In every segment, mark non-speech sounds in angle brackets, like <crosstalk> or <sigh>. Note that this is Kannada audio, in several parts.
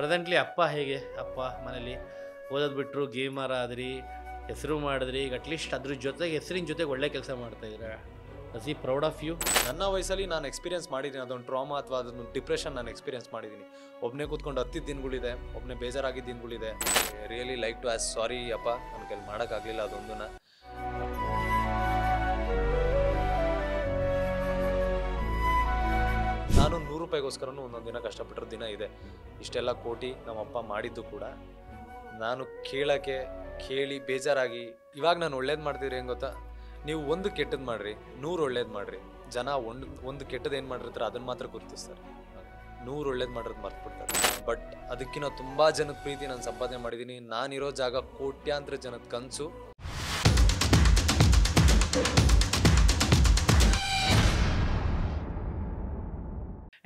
ಪ್ರೆಸೆಂಟ್ಲಿ ಅಪ್ಪ ಹೇಗೆ ಅಪ್ಪ ಮನೇಲಿ ಓದೋದು ಬಿಟ್ಟರು ಗೇಮರ್ ಆದ್ರಿ ಹೆಸರು ಮಾಡಿದ್ರಿ ಈಗ ಅಟ್ಲೀಸ್ಟ್ ಅದ್ರ ಜೊತೆಗೆ ಹೆಸರಿನ ಜೊತೆಗೆ ಒಳ್ಳೆ ಕೆಲಸ ಇದ್ರ ಅಸ್ ಈ ಪ್ರೌಡ್ ಆಫ್ ಯು ನನ್ನ ವಯಸ್ಸಲ್ಲಿ ನಾನು ಎಕ್ಸ್ಪೀರಿಯನ್ಸ್ ಮಾಡಿದ್ದೀನಿ ಅದೊಂದು ಟ್ರಾಮಾ ಅಥವಾ ಅದೊಂದು ಡಿಪ್ರೆಷನ್ ನಾನು ಎಕ್ಸ್ಪೀರಿಯನ್ಸ್ ಮಾಡಿದ್ದೀನಿ ಒಬ್ಬನೇ ಕೂತ್ಕೊಂಡು ಹತ್ತಿದ್ದ ದಿನಗಳಿದೆ ಒಬ್ಬನೇ ಬೇಜಾರಾಗಿದ್ದ ದಿನಗಳಿದೆ really like to ask sorry ಅಪ್ಪ ನನಗೆ ಅಲ್ಲಿ ಮಾಡೋಕ್ಕಾಗಲಿಲ್ಲ ಅದೊಂದನ್ನು ನಾನು ನೂರು ರೂಪಾಯಿಗೋಸ್ಕರನೂ ಒಂದೊಂದು ದಿನ ಕಷ್ಟಪಟ್ಟಿರೋ ದಿನ ಇದೆ ಇಷ್ಟೆಲ್ಲ ಕೋಟಿ ನಮ್ಮಪ್ಪ ಮಾಡಿದ್ದು ಕೂಡ ನಾನು ಕೇಳೋಕ್ಕೆ ಕೇಳಿ ಬೇಜಾರಾಗಿ ಇವಾಗ ನಾನು ಒಳ್ಳೇದು ಮಾಡ್ತಿದ್ರೆ ಹೆಂಗೆ ಗೊತ್ತಾ ನೀವು ಒಂದು ಕೆಟ್ಟದ್ದು ಮಾಡಿರಿ ನೂರು ಒಳ್ಳೇದು ಮಾಡಿರಿ ಜನ ಒಂದು ಒಂದು ಕೆಟ್ಟದ್ದು ಏನು ಮಾಡಿರ್ತಾರೆ ಅದನ್ನು ಮಾತ್ರ ಗುರುತಿಸ್ತಾರೆ ನೂರು ಒಳ್ಳೇದು ಮಾಡಿರೋದು ಬಿಡ್ತಾರೆ ಬಟ್ ಅದಕ್ಕಿಂತ ತುಂಬ ಜನಕ್ಕೆ ಪ್ರೀತಿ ನಾನು ಸಂಪಾದನೆ ಮಾಡಿದ್ದೀನಿ ನಾನಿರೋ ಜಾಗ ಕೋಟ್ಯಾಂತರ ಜನದ ಕನಸು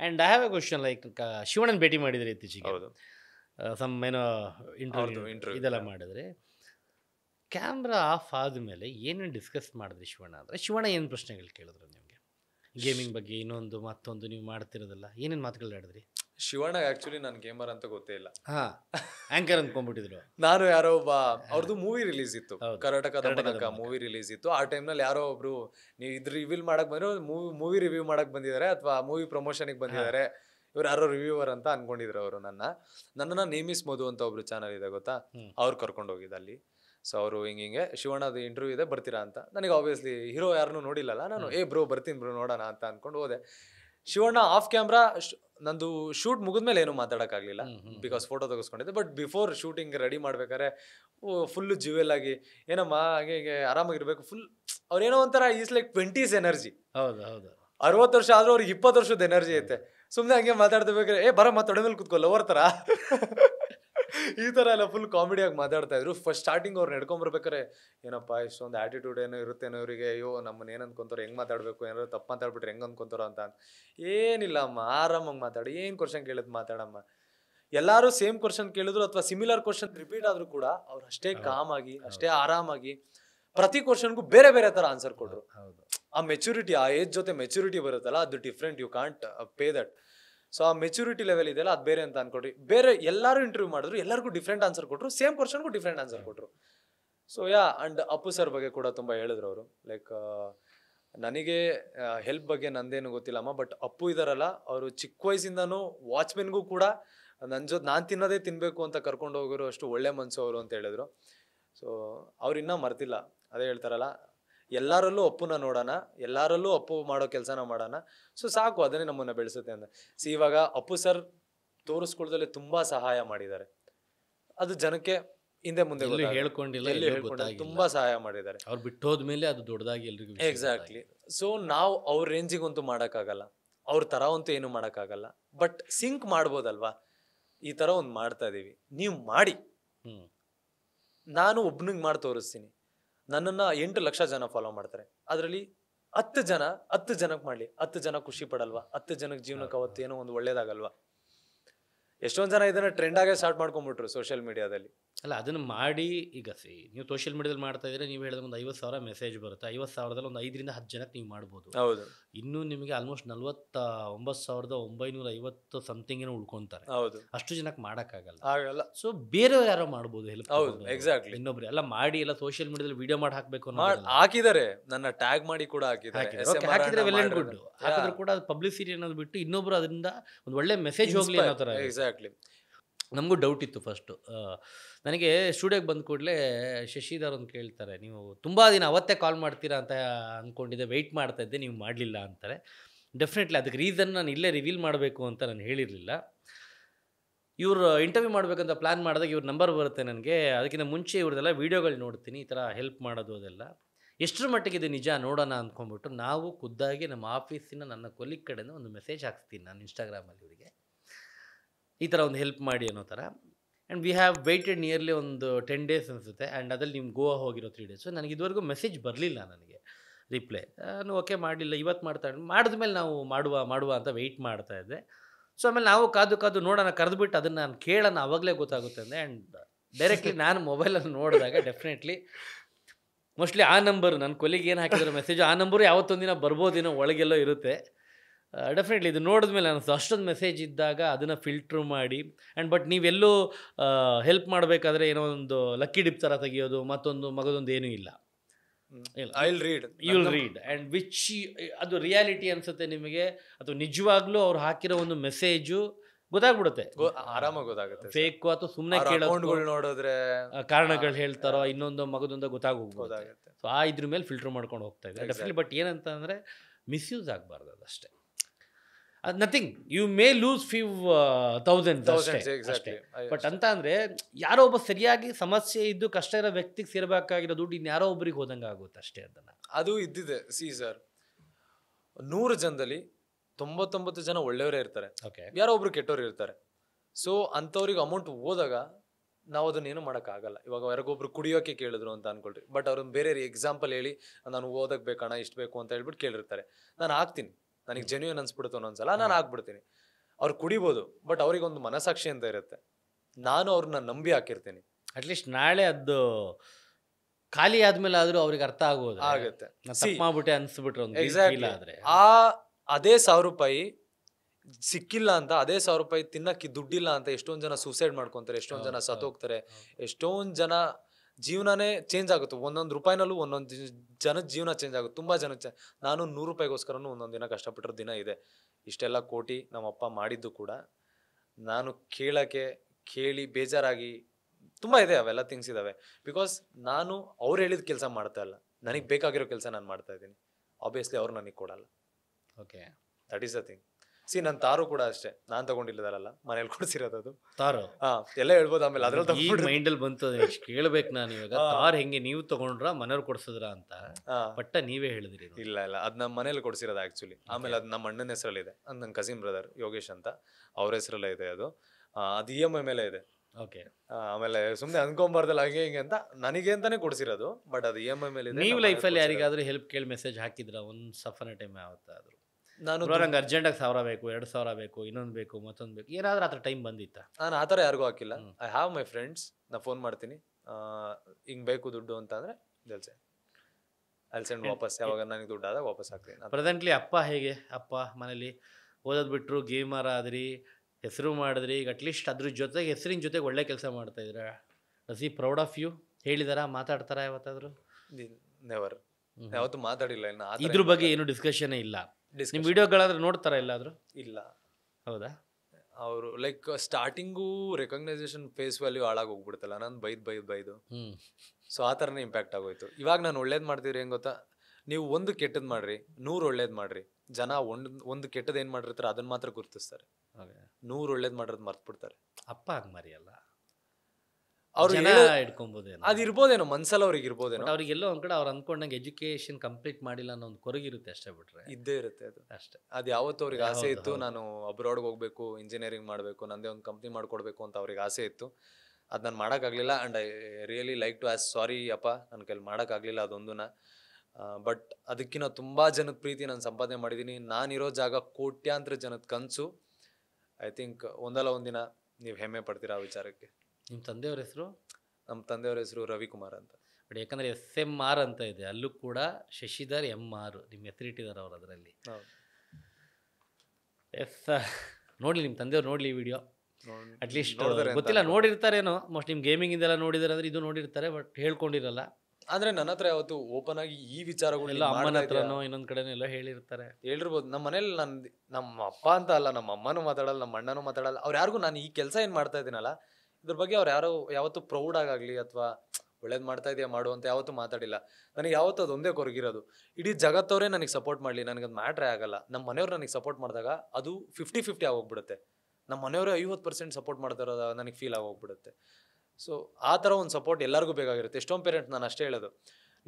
and I have a question like ಶಿವಣ್ಣನ ಭೇಟಿ ಮಾಡಿದರೆ ಇತ್ತೀಚೆಗೆ ಸಮ್ ಏನೋ ಇಂಟರ್ವ್ಯೂ ಇದೆಲ್ಲ ಮಾಡಿದ್ರೆ ಕ್ಯಾಮ್ರಾ ಆಫ್ ಆದಮೇಲೆ ಏನೇನು ಡಿಸ್ಕಸ್ ಮಾಡಿದ್ರಿ ಶಿವಣ್ಣ ಅಂದರೆ ಶಿವಣ್ಣ ಏನು ಪ್ರಶ್ನೆಗಳು ಕೇಳಿದ್ರು ನಿಮಗೆ ಗೇಮಿಂಗ್ ಬಗ್ಗೆ ಇನ್ನೊಂದು ಮತ್ತೊಂದು ನೀವು ಮಾಡ್ತಿರೋದಲ್ಲ ಏನೇನು ಆಡಿದ್ರಿ ಶಿವಣ್ಣ ಆಕ್ಚುಲಿ ನಾನು ಗೇಮರ್ ಅಂತ ಗೊತ್ತೇ ಇಲ್ಲ ಆಂಕರ್ ಅಂದ್ಕೊಂಡ್ಬಿಟ್ಟಿದ್ರು ನಾನು ಯಾರೋ ಒಬ್ಬ ಅವ್ರದ್ದು ಮೂವಿ ರಿಲೀಸ್ ಇತ್ತು ಕರ್ನಾಟಕ ಮೂವಿ ರಿಲೀಸ್ ಇತ್ತು ಆ ಟೈಮ್ನಲ್ಲಿ ಯಾರೋ ಒಬ್ರು ನೀವು ಇದ್ರ ರಿವೀಲ್ ಮಾಡಕ್ ಬಂದ್ರೆ ಮೂವಿ ರಿವ್ಯೂ ಮಾಡಕ್ ಬಂದಿದ್ದಾರೆ ಅಥವಾ ಮೂವಿ ಪ್ರಮೋಷನ್ಗೆ ಬಂದಿದ್ದಾರೆ ಇವ್ರು ಯಾರೋ ರಿವ್ಯೂವರ್ ಅಂತ ಅನ್ಕೊಂಡಿದ್ರು ಅವರು ನನ್ನ ನನ್ನನ್ನ ನೇಮಿಸ್ ಅಂತ ಒಬ್ರು ಚಾನಲ್ ಇದೆ ಗೊತ್ತಾ ಅವ್ರು ಕರ್ಕೊಂಡು ಹೋಗಿದ್ದ ಅಲ್ಲಿ ಸೊ ಅವರು ಹಿಂಗ ಹಿಂಗೆ ಶಿವಣ್ಣದ ಇಂಟರ್ವ್ಯೂ ಇದೆ ಬರ್ತೀರಾ ಅಂತ ನನಗೆ ಆಬ್ವಿಯಸ್ಲಿ ಹೀರೋ ಯಾರನ್ನೂ ನೋಡಿಲ್ಲಲ್ಲ ನಾನು ಏ ಬ್ರೋ ಬರ್ತೀನಿ ಬ್ರೋ ನೋಡೋಣ ಅಂತ ಅಂದ್ಕೊಂಡು ಹೋದೆ ಶಿವಣ್ಣ ಆಫ್ ಕ್ಯಾಮ್ರಾ ನಂದು ಶೂಟ್ ಮುಗಿದ್ಮೇಲೆ ಏನು ಮಾತಾಡೋಕ್ಕಾಗಲಿಲ್ಲ ಬಿಕಾಸ್ ಫೋಟೋ ತೆಗೆಸ್ಕೊಂಡಿದ್ದೆ ಬಟ್ ಬಿಫೋರ್ ಶೂಟಿಂಗ್ ರೆಡಿ ಮಾಡ್ಬೇಕಾದ್ರೆ ಫುಲ್ಲು ಜ್ಯುವೆಲ್ ಆಗಿ ಏನಮ್ಮ ಹಾಗೆ ಹೀಗೆ ಆರಾಮಾಗಿರ್ಬೇಕು ಫುಲ್ ಅವ್ರೇನೋ ಒಂಥರ ಈಸ್ ಲೈಕ್ ಟ್ವೆಂಟೀಸ್ ಎನರ್ಜಿ ಹೌದು ಹೌದು ಅರವತ್ತು ವರ್ಷ ಆದ್ರೂ ಅವ್ರಿಗೆ ಇಪ್ಪತ್ತು ವರ್ಷದ ಎನರ್ಜಿ ಐತೆ ಸುಮ್ಮನೆ ಹಂಗೆ ಮಾತಾಡ್ತಿರ್ಬೇಕಾದ್ರೆ ಏ ಬರ ಮಾತಾಡೋ ಮೇಲೆ ಕೂತ್ಕೊಲ್ಲ ಲವರ್ <laughs> ಈ ಥರ ಎಲ್ಲ ಫುಲ್ ಕಾಮಿಡಿಯಾಗಿ ಮಾತಾಡ್ತಾ ಇದ್ರು ಫಸ್ಟ್ ಸ್ಟಾರ್ಟಿಂಗ್ ಅವ್ರು ನಡ್ಕೊಂಬರ್ಬೇಕಾರೆ ಏನಪ್ಪ ಇಷ್ಟೊಂದು ಆಟಿಟ್ಯೂಡ್ ಏನೋ ಇರುತ್ತೇನೋ ಇವರಿಗೆ ಅಯ್ಯೋ ನಮ್ಮನ್ನ ಏನು ಅನ್ಕೊಂತಾರೆ ಹೆಂಗೆ ಮಾತಾಡಬೇಕು ಏನಾದ್ರು ತಪ್ಪು ಮಾತಾಡ್ಬಿಟ್ರೆ ಹೆಂಗೆ ಅನ್ಕೊಂತಾರೋ ಅಂತ ಏನಿಲ್ಲ ಅಮ್ಮ ಆರಾಮಾಗಿ ಮಾತಾಡಿ ಏನು ಕ್ವಶನ್ ಕೇಳಿದ್ ಮಾತಾಡಮ್ಮ ಎಲ್ಲರೂ ಸೇಮ್ ಕ್ವಶನ್ ಕೇಳಿದ್ರು ಅಥವಾ ಸಿಮಿಲರ್ ಕ್ವಶನ್ ರಿಪೀಟ್ ಆದರೂ ಕೂಡ ಅವ್ರು ಅಷ್ಟೇ ಕಾಮ್ ಆಗಿ ಅಷ್ಟೇ ಆರಾಮಾಗಿ ಪ್ರತಿ ಕ್ವಶನ್ಗೂ ಬೇರೆ ಬೇರೆ ಥರ ಆನ್ಸರ್ ಕೊಡ್ರು ಆ ಮೆಚುರಿಟಿ ಆ ಏಜ್ ಜೊತೆ ಮೆಚುರಿಟಿ ಬರುತ್ತಲ್ಲ ಅದು different you can't pay that so ಆ ಮೆಚುರಿಟಿ ಲೆವೆಲ್ ಇದೆಯಲ್ಲ ಅದು ಬೇರೆ ಅಂತ ಅನ್ಕೊಡ್ರಿ ಬೇರೆ ಎಲ್ಲರೂ ಇಂಟರ್ವ್ಯೂ ಮಾಡಿದ್ರು ಎಲ್ಲರಿಗೂ ಡಿಫ್ರೆಂಟ್ ಆನ್ಸರ್ ಕೊಟ್ಟರು ಸೇಮ್ ಕ್ವಶನ್ಗೂ ಡಿಫ್ರೆಂಟ್ ಆನ್ಸರ್ ಕೊಟ್ಟರು so ya and Appu sir ಬಗ್ಗೆ ಕೂಡ ತುಂಬ ಹೇಳಿದ್ರು ಅವರು ಲೈಕ್ ನನಗೆ ಹೆಲ್ಪ್ ಬಗ್ಗೆ ನಂದೇನು ಗೊತ್ತಿಲ್ಲ ಅಮ್ಮ ಬಟ್ ಅಪ್ಪು ಇದಾರಲ್ಲ ಅವರು ಚಿಕ್ಕ ವಯಸ್ಸಿಂದನೂ ವಾಚ್ಮೆನ್ಗೂ ಕೂಡ ನನ್ನ ಜೊತೆ ನಾನು ತಿನ್ನೋದೇ ತಿನ್ನಬೇಕು ಅಂತ ಕರ್ಕೊಂಡು ಹೋಗಿರೋ ಅಷ್ಟು ಒಳ್ಳೆ ಮನಸ್ಸು ಅವರು ಅಂತ ಹೇಳಿದ್ರು ಸೊ ಅವ್ರು ಇನ್ನೂ ಮರ್ತಿಲ್ಲ ಅದೇ ಹೇಳ್ತಾರಲ್ಲ ಎಲ್ಲರಲ್ಲೂ ಅಪ್ಪುನ ನೋಡೋಣ ಎಲ್ಲರಲ್ಲೂ ಅಪ್ಪು ಮಾಡೋ ಕೆಲಸನ ಮಾಡೋಣ ಸೊ ಸಾಕು ಅದನ್ನೇ ನಮ್ಮನ್ನ ಬೆಳೆಸುತ್ತೆ ಅಂತ ಸೊ ಇವಾಗ ಅಪ್ಪು ಸರ್ ತೋರಿಸ್ಕೊಳ್ದಲ್ಲಿ ತುಂಬಾ ಸಹಾಯ ಮಾಡಿದ್ದಾರೆ ಅದು ಜನಕ್ಕೆ ಹಿಂದೆ ಮುಂದೆ ಹೇಳ್ಕೊಂಡಿಲ್ಲ ತುಂಬಾ ಸಹಾಯ ಮಾಡಿದ್ದಾರೆ ಅವ್ರು ಬಿಟ್ಟು ಅದು ದೊಡ್ಡದಾಗಿ ಎಲ್ರಿಗೂ ಎಕ್ಸಾಕ್ಟ್ಲಿ ಸೊ ನಾವು ಅವ್ರ ರೇಂಜಿಗಂತೂ ಮಾಡೋಕ್ಕಾಗಲ್ಲ ಅವ್ರ ತರ ಅಂತೂ ಏನು ಮಾಡೋಕ್ಕಾಗಲ್ಲ ಬಟ್ ಸಿಂಕ್ ಮಾಡ್ಬೋದಲ್ವಾ ಈ ತರ ಒಂದು ಮಾಡ್ತಾ ಇದೀವಿ ನೀವು ಮಾಡಿ ನಾನು ಒಬ್ನಿಗೆ ಮಾಡಿ ತೋರಿಸ್ತೀನಿ ನನ್ನನ್ನು ಎಂಟು ಲಕ್ಷ ಜನ ಫಾಲೋ ಮಾಡ್ತಾರೆ ಅದರಲ್ಲಿ ಹತ್ತು ಜನ ಹತ್ತು ಜನಕ್ಕೆ ಮಾಡಲಿ ಹತ್ತು ಜನ ಖುಷಿ ಪಡಲ್ವಾ ಹತ್ತು ಜನಕ್ಕೆ ಜೀವನಕ್ಕೆ ಅವತ್ತು ಏನೋ ಒಂದು ಒಳ್ಳೇದಾಗಲ್ವಾ ಎಷ್ಟೊಂದು ಜನ ಇದನ್ನ ಟ್ರೆಂಡ್ ಆಗೇ ಸ್ಟಾರ್ಟ್ ಮಾಡ್ಕೊಂಡ್ಬಿಟ್ರು ಸೋಷಿಯಲ್ ಮೀಡಿಯಾದಲ್ಲಿ ಅಲ್ಲ ಅದನ್ನು ಮಾಡಿ ಈಗ ಸಿ ನೀವು ಸೋಷಿಯಲ್ ಮೀಡಿಯಾದಲ್ಲಿ ಮಾಡ್ತಾ ಇದ್ರೆ ನೀವು ಹೇಳಿದ ಒಂದು ಐವತ್ತು ಸಾವಿರ ಮೆಸೇಜ್ ಬರುತ್ತೆ ಐವತ್ತು ಸಾವಿರದಲ್ಲಿ ಒಂದು ಐದರಿಂದ ಹತ್ತು ಜನಕ್ಕೆ ನೀವು ಮಾಡ್ಬೋದು ಹೌದು ಇನ್ನೂ ನಿಮಗೆ ಆಲ್ಮೋಸ್ಟ್ ನಲ್ವತ್ತ ಒಂಬತ್ತು ಸಾವಿರದ ಒಂಬೈನೂರ ಐವತ್ತು ಸಮಥಿಂಗ್ ಏನೋ ಉಳ್ಕೊಂತಾರೆ ಹೌದು ಅಷ್ಟು ಜನಕ್ಕೆ ಮಾಡೋಕ್ಕಾಗಲ್ಲ ಆಗಲ್ಲ ಸೊ ಬೇರೆ ಯಾರೋ ಮಾಡ್ಬೋದು ಹೆಲ್ಪ್ ಹೌದು ಎಕ್ಸಾಕ್ಟ್ಲಿ ಇನ್ನೊಬ್ರು ಎಲ್ಲ ಮಾಡಿ ಎಲ್ಲ ಸೋಷಿಯಲ್ ಮೀಡಿಯಾದಲ್ಲಿ ವಿಡಿಯೋ ಮಾಡಿ ಹಾಕಬೇಕು ಹಾಕಿದ್ದಾರೆ ನನ್ನ ಟ್ಯಾಗ್ ಮಾಡಿ ಕೂಡ ಹಾಕಿದ್ದಾರೆ ಹಾಕಿದ್ರೆ ವೆಲ್ ಅಂಡ್ ಗುಡ್ ಹಾಕಿದ್ರು ಕೂಡ ಪಬ್ಲಿಸಿಟಿ ಅನ್ನೋದು ಬಿಟ್ಟು ಇನ್ನೊಬ್ರು ಅದರಿಂದ ಒಂದು ಒಳ್ಳೆ ಮೆಸೇಜ್ ಹೋಗ್ಲಿ ಅನ್ನೋ ಥರ ಎಕ್ಸಾಕ್ಟ್ಲಿ ನಮಗೂ ಡೌಟ್ ಇತ್ತು ಫಸ್ಟು ನನಗೆ ಸ್ಟುಡಿಯೋಗೆ ಬಂದ ಕೂಡಲೇ ಶಶಿಧರ್ ಅಂತ ಕೇಳ್ತಾರೆ ನೀವು ತುಂಬ ದಿನ ಅವತ್ತೇ ಕಾಲ್ ಮಾಡ್ತೀರಾ ಅಂತ ಅಂದ್ಕೊಂಡಿದ್ದೆ ವೆಯ್ಟ್ ಮಾಡ್ತಾ ಇದ್ದೆ ನೀವು ಮಾಡಲಿಲ್ಲ ಅಂತಾರೆ ಡೆಫಿನೆಟ್ಲಿ ಅದಕ್ಕೆ ರೀಸನ್ ನಾನು ಇಲ್ಲೇ ರಿವೀಲ್ ಮಾಡಬೇಕು ಅಂತ ನಾನು ಹೇಳಿರಲಿಲ್ಲ ಇವರು ಇಂಟರ್ವ್ಯೂ ಮಾಡಬೇಕಂತ ಪ್ಲ್ಯಾನ್ ಮಾಡಿದಾಗ ಇವ್ರ ನಂಬರ್ ಬರುತ್ತೆ ನನಗೆ ಅದಕ್ಕಿಂತ ಮುಂಚೆ ಇವ್ರದೆಲ್ಲ ವೀಡಿಯೋಗಳು ನೋಡ್ತೀನಿ ಈ ಥರ ಹೆಲ್ಪ್ ಮಾಡೋದು ಅದೆಲ್ಲ ಎಷ್ಟರ ಮಟ್ಟಿಗೆ ಇದು ನಿಜ ನೋಡೋಣ ಅಂದ್ಕೊಂಡ್ಬಿಟ್ಟು ನಾವು ಖುದ್ದಾಗಿ ನಮ್ಮ ಆಫೀಸಿನ ನನ್ನ ಕೊಲಿಗ್ ಕಡೆಯಿಂದ ಒಂದು ಮೆಸೇಜ್ ಹಾಕ್ತೀನಿ ನಾನು ಇನ್ಸ್ಟಾಗ್ರಾಮಲ್ಲಿ ಇವರಿಗೆ ಈ ಥರ ಒಂದು ಹೆಲ್ಪ್ ಮಾಡಿ ಅನ್ನೋ ಥರ and we have waited nearly ಒಂದು ಟೆನ್ ಡೇಸ್ ಅನಿಸುತ್ತೆ ಆ್ಯಂಡ್ ಅದರಲ್ಲಿ ನಿಮ್ಮ ಗೋವಾ ಹೋಗಿರೋ ತ್ರೀ ಡೇಸು ನನಗೆ ಇದುವರೆಗೂ ಮೆಸೇಜ್ ಬರಲಿಲ್ಲ ನನಗೆ ರಿಪ್ಲೈ ನಾನು ಓಕೆ ಮಾಡಲಿಲ್ಲ ಇವತ್ತು ಮಾಡ್ತಾ ಮಾಡಿದ ಮೇಲೆ ನಾವು ಮಾಡುವ ಮಾಡುವ ಅಂತ ವೆಯ್ಟ್ ಮಾಡ್ತಾ ಇದ್ದೆ ಸೊ ಆಮೇಲೆ ನಾವು ಕಾದು ಕಾದು ನೋಡೋಣ ಕರೆದುಬಿಟ್ಟು ಅದನ್ನು ನಾನು ಕೇಳೋಣ ಅವಾಗಲೇ ಗೊತ್ತಾಗುತ್ತೆ ಅಂದರೆ ಆ್ಯಂಡ್ ಡೈರೆಕ್ಟ್ಲಿ ನಾನು ಮೊಬೈಲನ್ನು ನೋಡಿದಾಗ ಡೆಫಿನೆಟ್ಲಿ ಮೋಸ್ಟ್ಲಿ ಆ ನಂಬರ್ ನನ್ನ ಕೊಲೆಗೆ ಏನು ಹಾಕಿದ್ರೆ ಮೆಸೇಜು ಆ ನಂಬರು ಯಾವತ್ತೊಂದಿನ ಬರ್ಬೋದೇನೋ ಒಳಗೆಲ್ಲೋ ಇರುತ್ತೆ ಡೆಫಿನೆಟ್ಲಿ ಇದು ನೋಡಿದ್ಮೇಲೆ ಅನಿಸ್ತು ಅಷ್ಟೊಂದು ಮೆಸೇಜ್ ಇದ್ದಾಗ ಅದನ್ನು ಫಿಲ್ಟ್ರ್ ಮಾಡಿ ಆ್ಯಂಡ್ ಬಟ್ ನೀವೆಲ್ಲೂ ಹೆಲ್ಪ್ ಮಾಡಬೇಕಾದ್ರೆ ಏನೋ ಒಂದು ಲಕ್ಕಿ ಡಿಪ್ ಥರ ತೆಗಿಯೋದು ಮತ್ತೊಂದು ಮಗದೊಂದು ಏನೂ ಇಲ್ಲ I'll read will read and which ಅದು ರಿಯಾಲಿಟಿ ಅನಿಸುತ್ತೆ ನಿಮಗೆ ಅಥವಾ ನಿಜವಾಗ್ಲೂ ಅವ್ರು ಹಾಕಿರೋ ಒಂದು ಮೆಸೇಜು ಗೊತ್ತಾಗ್ಬಿಡುತ್ತೆ ಆರಾಮಾಗಿ ಗೊತ್ತಾಗುತ್ತೆ ಫೇಕು ಅಥವಾ ಸುಮ್ಮನೆ ಕೇಳೋದು ನೋಡಿದ್ರೆ ಕಾರಣಗಳು ಹೇಳ್ತಾರೋ ಇನ್ನೊಂದು ಮಗದೊಂದು ಗೊತ್ತಾಗೋಗ್ಬೋದು ಸೊ ಆ ಇದ್ರ ಮೇಲೆ ಫಿಲ್ಟರ್ ಮಾಡ್ಕೊಂಡು ಹೋಗ್ತಾ ಇದ್ದಾರೆ ಬಟ್ ಏನಂತ ಅಂದರೆ ಮಿಸ್ಯೂಸ್ ಆಗಬಾರ್ದು ಅದಷ್ಟೇ nothing you may lose few thousand ಅಷ್ಟೇ ಬಟ್ ಅಂತ ಅಂದರೆ ಯಾರೋ ಒಬ್ಬ ಸರಿಯಾಗಿ ಸಮಸ್ಯೆ ಇದ್ದು ಕಷ್ಟ ಇರೋ ವ್ಯಕ್ತಿಗೆ ಸೇರ್ಬೇಕಾಗಿರೋ ದುಡ್ಡು ಇನ್ಯಾರೋ ಒಬ್ಬರಿಗೆ ಹೋದಂಗೆ ಆಗುತ್ತೆ ಅಷ್ಟೇ ಅದನ್ನು ಅದು ಇದ್ದಿದೆ ಸಿ ಸರ್ ನೂರು ಜನದಲ್ಲಿ ತೊಂಬತ್ತೊಂಬತ್ತು ಜನ ಒಳ್ಳೆಯವರೇ ಇರ್ತಾರೆ ಯಾರೋ ಒಬ್ರು ಕೆಟ್ಟವ್ರು ಇರ್ತಾರೆ ಸೊ ಅಂಥವ್ರಿಗೆ ಅಮೌಂಟ್ ಹೋದಾಗ ನಾವು ಏನು ಮಾಡೋಕ್ಕಾಗಲ್ಲ ಇವಾಗ ಯಾರಿಗೊಬ್ರು ಕುಡಿಯೋಕೆ ಕೇಳಿದ್ರು ಅಂತ ಅನ್ಕೊಳ್ರಿ ಬಟ್ ಅವ್ರನ್ನ ಬೇರೆ ಎಕ್ಸಾಂಪಲ್ ಹೇಳಿ ನಾನು ಓದಕ್ಕೆ ಬೇಕಣ್ಣ ಇಷ್ಟು ಬೇಕು ಅಂತ ಹೇಳ್ಬಿಟ್ಟು ಕೇಳಿರ್ತಾರೆ ನಾನು ಹಾಕ್ತೀನಿ ನನಗೆ ಜೆನ್ಯೂನ್ ಅನ್ಸ್ಬಿಡುತ್ತೆ ಒಂದೊಂದ್ಸಲ ನಾನು ಆಗ್ಬಿಡ್ತೀನಿ ಅವ್ರು ಕುಡಿಬೋದು ಬಟ್ ಒಂದು ಮನಸಾಕ್ಷಿ ಅಂತ ಇರುತ್ತೆ ನಾನು ಅವ್ರನ್ನ ನಂಬಿ ಹಾಕಿರ್ತೀನಿ ಅಟ್ಲೀಸ್ಟ್ ನಾಳೆ ಅದು ಖಾಲಿ ಆದ್ಮೇಲೆ ಆದ್ರೂ ಅವ್ರಿಗೆ ಅರ್ಥ ಆಗೋದು ಆಗುತ್ತೆ ಮಾಡ್ಬಿಟ್ಟೆ ಅನ್ಸ್ಬಿಟ್ರೆ ಆ ಅದೇ ಸಾವಿರ ರೂಪಾಯಿ ಸಿಕ್ಕಿಲ್ಲ ಅಂತ ಅದೇ ಸಾವಿರ ರೂಪಾಯಿ ತಿನ್ನಕ್ಕೆ ದುಡ್ಡಿಲ್ಲ ಅಂತ ಎಷ್ಟೊಂದು ಜನ ಸೂಸೈಡ್ ಮಾಡ್ಕೊಂತಾರೆ ಎಷ್ಟೊಂದು ಜನ ಸತ್ತೋಗ್ತಾರೆ ಎಷ್ಟೊಂದು ಜನ ಜೀವನನೇ ಚೇಂಜ್ ಆಗುತ್ತೆ ಒಂದೊಂದು ರೂಪಾಯಿನಲ್ಲೂ ಒಂದೊಂದು ಜನದ ಜೀವನ ಚೇಂಜ್ ಆಗುತ್ತೆ ತುಂಬ ಜನ ನಾನು ನೂರು ರೂಪಾಯಿಗೋಸ್ಕರನೂ ಒಂದೊಂದು ದಿನ ಕಷ್ಟಪಟ್ಟಿರೋ ದಿನ ಇದೆ ಇಷ್ಟೆಲ್ಲ ಕೋಟಿ ನಮ್ಮಪ್ಪ ಮಾಡಿದ್ದು ಕೂಡ ನಾನು ಕೇಳೋಕ್ಕೆ ಕೇಳಿ ಬೇಜಾರಾಗಿ ತುಂಬ ಇದೆ ಅವೆಲ್ಲ ಥಿಂಗ್ಸ್ ಇದ್ದಾವೆ ಬಿಕಾಸ್ ನಾನು ಅವ್ರು ಹೇಳಿದ ಕೆಲಸ ಮಾಡ್ತಾ ಇಲ್ಲ ನನಗೆ ಬೇಕಾಗಿರೋ ಕೆಲಸ ನಾನು ಮಾಡ್ತಾ ಇದ್ದೀನಿ ಆಬ್ವಿಯಸ್ಲಿ ಅವ್ರು ನನಗೆ ಕೊಡಲ್ಲ okay that is a thing see ನನ್ನ ತಾರು ಕೂಡ ಅಷ್ಟೇ ನಾನು ತಗೊಂಡಿಲ್ಲದಲ್ಲ ಮನೇಲಿ ಕೊಡ್ಸಿರೋದು ತಾರು ಹಾ ಎಲ್ಲ ಹೇಳ್ಬೋದು ಆಮೇಲೆ ಅದ್ರಲ್ಲಿ ಈ ಮೈಂಡಲ್ಲಿ ಬಂತು ಕೇಳ್ಬೇಕು ನಾನು ಇವಾಗ ತಾರ್ ಹೆಂಗೆ ನೀವು ತಗೊಂಡ್ರ ಮನೇಲಿ ಕೊಡ್ಸಿದ್ರ ಅಂತ ಬಟ್ಟ ನೀವೇ ಹೇಳಿದ್ರಿ ಇಲ್ಲ ಇಲ್ಲ ಅದು ನಮ್ಮ ಮನೇಲಿ ಕೊಡ್ಸಿರೋದು ಆಕ್ಚುಲಿ ಆಮೇಲೆ ಅದು ನಮ್ಮ ಅಣ್ಣನ ಹೆಸರಲ್ಲಿದೆ ಇದೆ ಅದು ಕಸಿನ್ ಬ್ರದರ್ ಯೋಗೇಶ್ ಅಂತ ಅವ್ರ ಹೆಸರಲ್ಲೇ ಇದೆ ಅದು ಅದು ಇ ಎಮ್ ಐ e ಮೇಲೆ ಇದೆ ಓಕೆ ಆಮೇಲೆ ಸುಮ್ಮನೆ ಅನ್ಕೊಂಬಾರ್ದಲ್ಲ ಹಾಗೆ ಹಿಂಗೆ ಅಂತ ನನಗೆ ಅಂತಾನೆ ಕೊಡ್ಸಿರೋದು ಬಟ್ ಅದು ಇ e ಎಮ್ ಐ ಮೇಲೆ ನೀವು ಲೈಫಲ್ಲಿ ಯಾರಿಗಾದ್ರೂ ಹೆಲ್ಪ್ ಕೇಳಿ ಮೆಸೇಜ್ ಹಾಕಿದ್ರ ಒಂದು ಸಫನ ಟೈಮ್ ಯಾವತ್ತಾದ್ರೂ ನಾನು ನಂಗೆ ಅರ್ಜೆಂಟಾಗಿ ಸಾವಿರ ಬೇಕು ಎರಡು ಸಾವಿರ ಬೇಕು ಇನ್ನೊಂದು ಬೇಕು ಮತ್ತೊಂದು ಬೇಕು ಏನಾದ್ರೂ ಆ ಟೈಮ್ ಬಂದಿತ್ತ ನಾನು ಆ ಥರ ಯಾರಿಗೂ ಹಾಕಿಲ್ಲ ಐ ಹ್ಯಾವ್ ಮೈ ಫ್ರೆಂಡ್ಸ್ ನಾ ಫೋನ್ ಮಾಡ್ತೀನಿ ಹಿಂಗೆ ಬೇಕು ದುಡ್ಡು ಅಂತ ಜಲ್ಸೆ ಅಲ್ಲಿ ಸೆಂಡ್ ವಾಪಸ್ ಯಾವಾಗ ನನಗೆ ದುಡ್ಡು ಆದಾಗ ವಾಪಸ್ ಹಾಕ್ತೀನಿ ಪ್ರೆಸೆಂಟ್ಲಿ ಅಪ್ಪ ಹೇಗೆ ಅಪ್ಪ ಮನೇಲಿ ಓದೋದು ಬಿಟ್ಟರು ಗೇಮರ್ ಆದ್ರಿ ಹೆಸರು ಮಾಡಿದ್ರಿ ಈಗ ಅಟ್ಲೀಸ್ಟ್ ಅದ್ರ ಜೊತೆಗೆ ಹೆಸರಿನ ಜೊತೆಗೆ ಒಳ್ಳೆ ಕೆಲಸ ಮಾಡ್ತಾ ಇದ್ರ ಈ ಪ್ರೌಡ್ ಆಫ್ ಯು ಹೇಳಿದಾರ ಮಾತಾಡ್ತಾರಾ ಯಾವತ್ತಾದರೂ ನೆವರ್ ಯಾವತ್ತು ಮಾತಾಡಿಲ್ಲ ಇನ್ನು ಇದ್ರ ಬಗ್ಗೆ ಏನು ಡಿಸ್ಕಷನೇ ಇಲ್ಲ ನಿಮ್ಮ ವಿಡಿಯೋಗಳಾದ್ರೂ ನೋಡ್ತಾರ ಎಲ್ಲಾದರೂ ಇಲ್ಲ ಹೌದಾ ಅವರು like starting recognition face value ಹಾಳಾಗೋಗ್ಬಿಡ್ತಲ್ಲ ನಾನು ಬೈದ್ ಬೈದ್ ಬೈದು ಸೊ ಆ ಥರನೇ ಇಂಪ್ಯಾಕ್ಟ್ ಆಗೋಯ್ತು ಇವಾಗ ನಾನು ಒಳ್ಳೇದು ಮಾಡ್ತಿದ್ರೆ ಹೆಂಗೆ ಗೊತ್ತಾ ನೀವು ಒಂದು ಕೆಟ್ಟದ್ದು ಮಾಡ್ರಿ ನೂರು ಒಳ್ಳೇದು ಮಾಡ್ರಿ ಜನ ಒಂದು ಒಂದು ಕೆಟ್ಟದ್ದು ಏನು ಮಾಡಿರ್ತಾರೆ ಅದನ್ನು ಮಾತ್ರ ಗುರುತಿಸ್ತಾರೆ ನೂರು ಒಳ್ಳೇದು ಮಾಡಿರೋದು ಮರ್ತು ಬಿಡ್ತಾರೆ ಅಪ್ಪ ಹಾಗೆ ಮರಿಯಲ್ಲ ಅವ್ರು ಇಟ್ಕೊಬೋದೇನೋ ಅದು ಇರ್ಬೋದೇನೋ ಮನ್ಸಲ್ಲಿ ಅವ್ರಿಗೆ ಇರ್ಬೋದೇನೋ ಎಲ್ಲೋ ಒಂದ್ ಕಡೆ ಅವ್ರು ಅನ್ಕೊಂಡಂಗೆ ಎಜುಕೇಶನ್ ಕಂಪ್ಲೀಟ್ ಮಾಡಿಲ್ಲ ಅನ್ನೋ ಒಂದು ಇರುತ್ತೆ ಅಷ್ಟೇ ಬಿಟ್ರೆ ಇದ್ದೇ ಇರುತ್ತೆ ಅದು ಅಷ್ಟೇ ಅದು ಯಾವತ್ತು ಅವ್ರಿಗೆ ಆಸೆ ಇತ್ತು ನಾನು ಅಬ್ರಾಡ್ಗೆ ಹೋಗ್ಬೇಕು ಇಂಜಿನಿಯರಿಂಗ್ ಮಾಡಬೇಕು ನಂದೇ ಒಂದು ಕಂಪ್ನಿ ಮಾಡಿಕೊಡ್ಬೇಕು ಅಂತ ಅವ್ರಿಗೆ ಆಸೆ ಇತ್ತು ಅದು ನಾನು ಮಾಡೋಕ್ಕಾಗಲಿಲ್ಲ and I really like to ask sorry ಅಪ್ಪ ನನ್ನ ಕೈಲಿ ಮಾಡೋಕ್ಕಾಗಲಿಲ್ಲ ಅದೊಂದನ್ನ ಬಟ್ ಅದಕ್ಕಿಂತ ತುಂಬ ಜನದ ಪ್ರೀತಿ ನಾನು ಸಂಪಾದನೆ ಮಾಡಿದ್ದೀನಿ ನಾನಿರೋ ಜಾಗ ಕೋಟ್ಯಾಂತರ ಜನದ ಕನಸು ಐ ಥಿಂಕ್ ಒಂದಲ್ಲ ಒಂದಿನ ನೀವು ಹೆಮ್ಮೆ ಪಡ್ತೀರಾ ಆ ವಿಚಾರಕ್ಕೆ ನಿಮ್ಮ ತಂದೆಯವ್ರ ಹೆಸರು ನಮ್ಮ ತಂದೆಯವ್ರ ಹೆಸರು ರವಿಕುಮಾರ್ ಅಂತ ಬಟ್ ಯಾಕಂದ್ರೆ ಎಸ್ ಎಮ್ ಆರ್ ಅಂತ ಇದೆ ಅಲ್ಲೂ ಕೂಡ ಶಶಿಧರ್ ಎಮ್ ಆರ್ ನಿಮ್ಮ ಹೆಸರಿಟ್ಟಿದ್ದಾರೆ ಅವ್ರು ಅದರಲ್ಲಿ ಎಸ್ ನೋಡಲಿ ನಿಮ್ಮ ತಂದೆಯವ್ರು ನೋಡಲಿ ಈ ವಿಡಿಯೋ ಅಟ್ಲೀಸ್ಟ್ ಗೊತ್ತಿಲ್ಲ ನೋಡಿರ್ತಾರೇನೋ ಮೋಸ್ಟ್ ನಿಮ್ಮ ಗೇಮಿಂಗ್ ಇಂದೆಲ್ಲ ನೋಡಿದಾರೆ ಅಂದ್ರೆ ಇದು ನೋಡಿರ್ತಾರೆ ಬಟ್ ಹೇಳ್ಕೊಂಡಿರಲ್ಲ ಆದರೆ ನನ್ನ ಹತ್ರ ಯಾವತ್ತು ಓಪನ್ ಆಗಿ ಈ ವಿಚಾರಗಳೆಲ್ಲ ಅಮ್ಮನ ಹತ್ರನೋ ಇನ್ನೊಂದ್ ಕಡೆ ಎಲ್ಲ ಹೇಳಿರ್ತಾರೆ ಹೇಳಿರ್ಬೋದು ನಮ್ಮ ಮನೇಲಿ ನನ್ ನಮ್ಮ ಅಪ್ಪ ಅಂತ ಅಲ್ಲ ನಮ್ಮ ಅಮ್ಮನೂ ಮಾತಾಡಲ್ಲ ನಮ್ಮ ಅಣ್ಣನೂ ಮಾತಾಡಲ್ಲ ಅವ್ರು ಯಾರಿಗೂ ನಾನು ಈ ಕೆಲಸ ಏನು ಮಾಡ್ತಾ ಇದ್ದೀನಲ್ಲ ಇದ್ರ ಬಗ್ಗೆ ಅವ್ರು ಯಾರೋ ಯಾವತ್ತು ಪ್ರೌಡ್ ಆಗಾಗ್ಲಿ ಅಥವಾ ಒಳ್ಳೇದು ಮಾಡ್ತಾ ಇದೆಯಾ ಮಾಡು ಅಂತ ಯಾವತ್ತೂ ಮಾತಾಡಿಲ್ಲ ನನಗೆ ಯಾವತ್ತು ಅದೊಂದೇ ಕೊರಗಿರೋದು ಇಡೀ ಜಗತ್ತವರೇ ನನಗೆ ಸಪೋರ್ಟ್ ಮಾಡಲಿ ನನಗೆ ಅದು ಮ್ಯಾಟ್ರೇ ಆಗಲ್ಲ ನಮ್ಮ ಮನೆಯವ್ರು ನನಗೆ ಸಪೋರ್ಟ್ ಮಾಡಿದಾಗ ಅದು ಫಿಫ್ಟಿ ಫಿಫ್ಟಿ ಆಗೋಗ್ಬಿಡುತ್ತೆ ನಮ್ಮ ಮನೆಯವರು ಐವತ್ತು ಪರ್ಸೆಂಟ್ ಸಪೋರ್ಟ್ ಮಾಡ್ತಾರೋ ನನಗೆ ಫೀಲ್ ಆಗೋಗ್ಬಿಡುತ್ತೆ ಸೊ ಆ ಥರ ಒಂದು ಸಪೋರ್ಟ್ ಎಲ್ಲರಿಗೂ ಬೇಕಾಗಿರುತ್ತೆ ಎಷ್ಟೊಂದು ಪೇರೆಂಟ್ಸ್ ನಾನು ಅಷ್ಟೇ ಹೇಳೋದು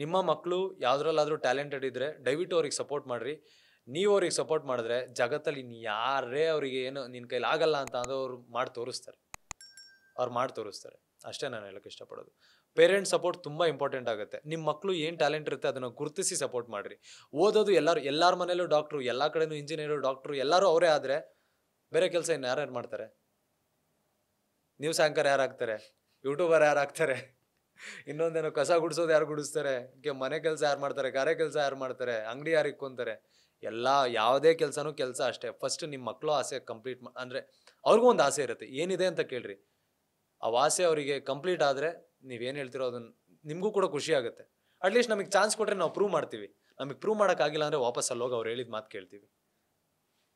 ನಿಮ್ಮ ಮಕ್ಕಳು ಯಾವುದ್ರಲ್ಲಾದರೂ ಟ್ಯಾಲೆಂಟೆಡ್ ಇದ್ದರೆ ದಯವಿಟ್ಟು ಅವ್ರಿಗೆ ಸಪೋರ್ಟ್ ಮಾಡಿರಿ ನೀವು ಅವ್ರಿಗೆ ಸಪೋರ್ಟ್ ಮಾಡಿದ್ರೆ ಜಗತ್ತಲ್ಲಿ ಯಾರೇ ಅವರಿಗೆ ಏನು ನಿನ್ನ ಕೈಲಿ ಆಗಲ್ಲ ಅಂತ ಅಂದ್ರೆ ಅವ್ರು ಮಾಡಿ ತೋರಿಸ್ತಾರೆ ಅವ್ರು ಮಾಡಿ ತೋರಿಸ್ತಾರೆ ಅಷ್ಟೇ ನಾನು ಹೇಳಕ್ಕೆ ಇಷ್ಟಪಡೋದು ಪೇರೆಂಟ್ಸ್ ಸಪೋರ್ಟ್ ತುಂಬ ಇಂಪಾರ್ಟೆಂಟ್ ಆಗುತ್ತೆ ನಿಮ್ಮ ಮಕ್ಕಳು ಏನು ಟ್ಯಾಲೆಂಟ್ ಇರುತ್ತೆ ಅದನ್ನು ಗುರುತಿಸಿ ಸಪೋರ್ಟ್ ಮಾಡಿರಿ ಓದೋದು ಎಲ್ಲರೂ ಎಲ್ಲರ ಮನೆಯಲ್ಲೂ ಡಾಕ್ಟ್ರು ಎಲ್ಲ ಕಡೆಯೂ ಇಂಜಿನಿಯರು ಡಾಕ್ಟ್ರು ಎಲ್ಲರೂ ಅವರೇ ಆದರೆ ಬೇರೆ ಕೆಲಸ ಇನ್ನು ಯಾರ್ಯಾರು ಮಾಡ್ತಾರೆ ನ್ಯೂಸ್ ಆ್ಯಂಕರ್ ಯಾರು ಆಗ್ತಾರೆ ಯೂಟ್ಯೂಬರ್ ಯಾರು ಆಗ್ತಾರೆ ಇನ್ನೊಂದೇನೋ ಕಸ ಗುಡಿಸೋದು ಯಾರು ಗುಡಿಸ್ತಾರೆ ಮನೆ ಕೆಲಸ ಯಾರು ಮಾಡ್ತಾರೆ ಗಾರೆ ಕೆಲಸ ಯಾರು ಮಾಡ್ತಾರೆ ಅಂಗಡಿ ಯಾರು ಇಕ್ಕೊಂತಾರೆ ಎಲ್ಲ ಯಾವುದೇ ಕೆಲಸನೂ ಕೆಲಸ ಅಷ್ಟೇ ಫಸ್ಟ್ ನಿಮ್ಮ ಮಕ್ಕಳು ಆಸೆ ಕಂಪ್ಲೀಟ್ ಅಂದರೆ ಅವ್ರಿಗೂ ಒಂದು ಆಸೆ ಇರುತ್ತೆ ಏನಿದೆ ಅಂತ ಕೇಳ್ರಿ ಆ ವಾಸೆ ಅವರಿಗೆ ಕಂಪ್ಲೀಟ್ ಆದರೆ ನೀವೇನು ಹೇಳ್ತಿರೋ ಅದನ್ನು ನಿಮಗೂ ಕೂಡ ಖುಷಿ ಆಗುತ್ತೆ ಅಟ್ಲೀಸ್ಟ್ ನಮಗೆ ಚಾನ್ಸ್ ಕೊಟ್ಟರೆ ನಾವು ಪ್ರೂವ್ ಮಾಡ್ತೀವಿ ನಮಗೆ ಪ್ರೂವ್ ಮಾಡೋಕ್ಕಾಗಿಲ್ಲ ಅಂದರೆ ವಾಪಸ್ ಹೋಗಿ ಅವ್ರು ಹೇಳಿದ ಮಾತು ಕೇಳ್ತೀವಿ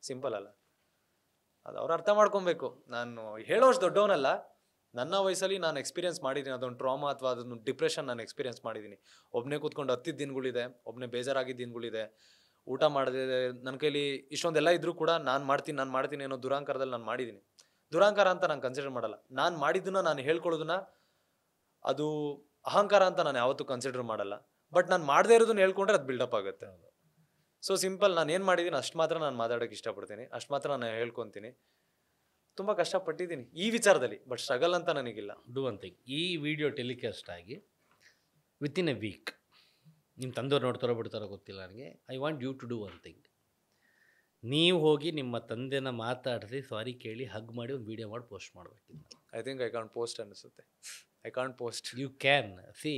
ಸಿಂಪಲ್ ಅಲ್ಲ ಅದು ಅವ್ರು ಅರ್ಥ ಮಾಡ್ಕೊಬೇಕು ನಾನು ಹೇಳೋಷ್ಟು ದೊಡ್ಡವನಲ್ಲ ನನ್ನ ವಯಸ್ಸಲ್ಲಿ ನಾನು ಎಕ್ಸ್ಪೀರಿಯನ್ಸ್ ಮಾಡಿದ್ದೀನಿ ಅದೊಂದು ಟ್ರಾಮಾ ಅಥವಾ ಅದೊಂದು ಡಿಪ್ರೆಷನ್ ನಾನು ಎಕ್ಸ್ಪೀರಿಯನ್ಸ್ ಮಾಡಿದ್ದೀನಿ ಒಬ್ಬನೇ ಕೂತ್ಕೊಂಡು ಹತ್ತಿದ್ದ ದಿನಗಳಿದೆ ಒಬ್ಬನೇ ಬೇಜಾರಾಗಿದ್ದ ದಿನಗಳಿದೆ ಊಟ ಮಾಡಿದೆ ನನ್ನ ಕೈಲಿ ಇಷ್ಟೊಂದೆಲ್ಲ ಇದ್ದರೂ ಕೂಡ ನಾನು ಮಾಡ್ತೀನಿ ನಾನು ಮಾಡ್ತೀನಿ ಅನ್ನೋ ದುರಾಂಕಾರದಲ್ಲಿ ನಾನು ಮಾಡಿದ್ದೀನಿ ದುರಹಂಕಾರ ಅಂತ ನಾನು ಕನ್ಸಿಡರ್ ಮಾಡಲ್ಲ ನಾನು ಮಾಡಿದ್ದನ್ನ ನಾನು ಹೇಳ್ಕೊಳ್ಳೋದನ್ನ ಅದು ಅಹಂಕಾರ ಅಂತ ನಾನು ಯಾವತ್ತೂ ಕನ್ಸಿಡರ್ ಮಾಡಲ್ಲ ಬಟ್ ನಾನು ಮಾಡದೇ ಇರೋದನ್ನ ಹೇಳ್ಕೊಂಡ್ರೆ ಅದು ಬಿಲ್ಡಪ್ ಆಗುತ್ತೆ ಸೊ ಸಿಂಪಲ್ ನಾನು ಏನು ಮಾಡಿದ್ದೀನಿ ಅಷ್ಟು ಮಾತ್ರ ನಾನು ಮಾತಾಡೋಕ್ಕೆ ಇಷ್ಟಪಡ್ತೀನಿ ಅಷ್ಟು ಮಾತ್ರ ನಾನು ಹೇಳ್ಕೊತೀನಿ ತುಂಬ ಕಷ್ಟಪಟ್ಟಿದ್ದೀನಿ ಈ ವಿಚಾರದಲ್ಲಿ ಬಟ್ ಸ್ಟ್ರಗಲ್ ಅಂತ ನನಗಿಲ್ಲ ಡೂ ಥಿಂಗ್ ಈ ವಿಡಿಯೋ ಟೆಲಿಕಾಸ್ಟ್ ಆಗಿ ವಿತಿನ್ ಎ ವೀಕ್ ನಿಮ್ಮ ತಂದವ್ರು ನೋಡ್ತಾರೋ ಬಿಡ್ತಾರೋ ಗೊತ್ತಿಲ್ಲ ನನಗೆ I want you to do one thing ನೀವು ಹೋಗಿ ನಿಮ್ಮ ತಂದೆನ ಮಾತಾಡಿಸಿ ಸಾರಿ ಕೇಳಿ ಹಗ್ ಮಾಡಿ ಒಂದು ವಿಡಿಯೋ ಮಾಡಿ ಪೋಸ್ಟ್ ಮಾಡಬೇಕಿತ್ತು I think I can't post ಅನಿಸುತ್ತೆ I can't post you can see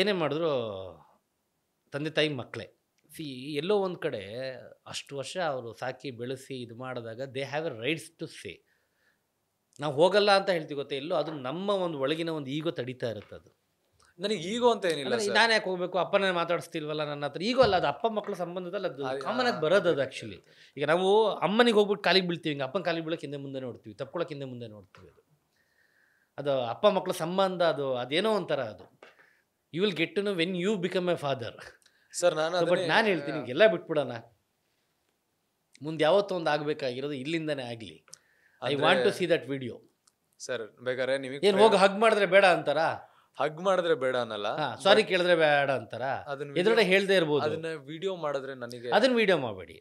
ಏನೇ ಮಾಡಿದ್ರು ತಂದೆ ತಾಯಿ ಮಕ್ಕಳೇ ಸಿ ಎಲ್ಲೋ ಒಂದು ಕಡೆ ಅಷ್ಟು ವರ್ಷ ಅವರು ಸಾಕಿ ಬೆಳೆಸಿ ಇದು ಮಾಡಿದಾಗ they have a rights to say ನಾವು ಹೋಗಲ್ಲ ಅಂತ ಹೇಳ್ತೀವಿ ಗೊತ್ತೆ ಎಲ್ಲೋ ಅದು ನಮ್ಮ ಒಂದು ಒಳಗಿನ ಒಂದು ಈಗೋ ತಡೀತಾ ಇರುತ್ತೆ ಅದು ನನಗೆ ಈಗೋ ಅಂತ ಏನಿಲ್ಲ ನಾನು ಯಾಕೆ ಹೋಗ್ಬೇಕು ಅಪ್ಪನೇ ಮಾತಾಡಿಸ್ತಿಲ್ವಲ್ಲ ನನ್ನ ಹತ್ರ ಈಗೋ ಅಲ್ಲ ಅದು ಅಪ್ಪ ಮಕ್ಕಳ ಸಂಬಂಧದಲ್ಲಿ ಅದು ಕಾಮನ್ ಆಗಿ ಬರೋದು ಅದು ಆ್ಯಕ್ಚುಲಿ ಈಗ ನಾವು ಅಮ್ಮನಿಗೆ ಹೋಗ್ಬಿಟ್ಟು ಕಾಲಿಗೆ ಬೀಳ್ತೀವಿ ಹಿಂಗೆ ಅಪ್ಪನ ಕಾಲಿಗೆ ಬೀಳಕ್ಕೆ ಹಿಂದೆ ಮುಂದೆ ನೋಡ್ತೀವಿ ತಪ್ಕೊಳಕ್ಕೆ ಹಿಂದೆ ಮುಂದೆ ನೋಡ್ತೀವಿ ಅದು ಅದು ಅಪ್ಪ ಮಕ್ಕಳ ಸಂಬಂಧ ಅದು ಅದೇನೋ ಒಂಥರ ಅದು you will get to know when you become a father sir ನಾನು ಬಟ್ ನಾನು ಹೇಳ್ತೀನಿ ಎಲ್ಲ ಬಿಟ್ಬಿಡೋಣ ಮುಂದೆ ಯಾವತ್ತೂ ಒಂದು ಆಗಬೇಕಾಗಿರೋದು ಇಲ್ಲಿಂದನೇ ಆಗಲಿ I want to see that video sir ಬೇಕಾದ್ರೆ ನಿಮಗೆ ಏನು ಹೋಗಿ ಹಗ್ ಮಾಡಿದ್ರೆ ಬೇಡ ಅಂತಾರಾ ಹಗ್ ಮಾಡಿದ್ರೆ ಬೇಡ ಅನ್ನಲ್ಲ ಸಾರಿ ಕೇಳಿದ್ರೆ ಬೇಡ ಅಂತಾರ ಎದುರುಗಡೆ ಹೇಳ್ದೇ ಇರ್ಬೋದು ಅದನ್ನ ವಿಡಿಯೋ ಮಾಡಿದ್ರೆ ನನಗೆ ಅದನ್ನ ವಿಡಿಯೋ ಮಾಡಬೇಡಿ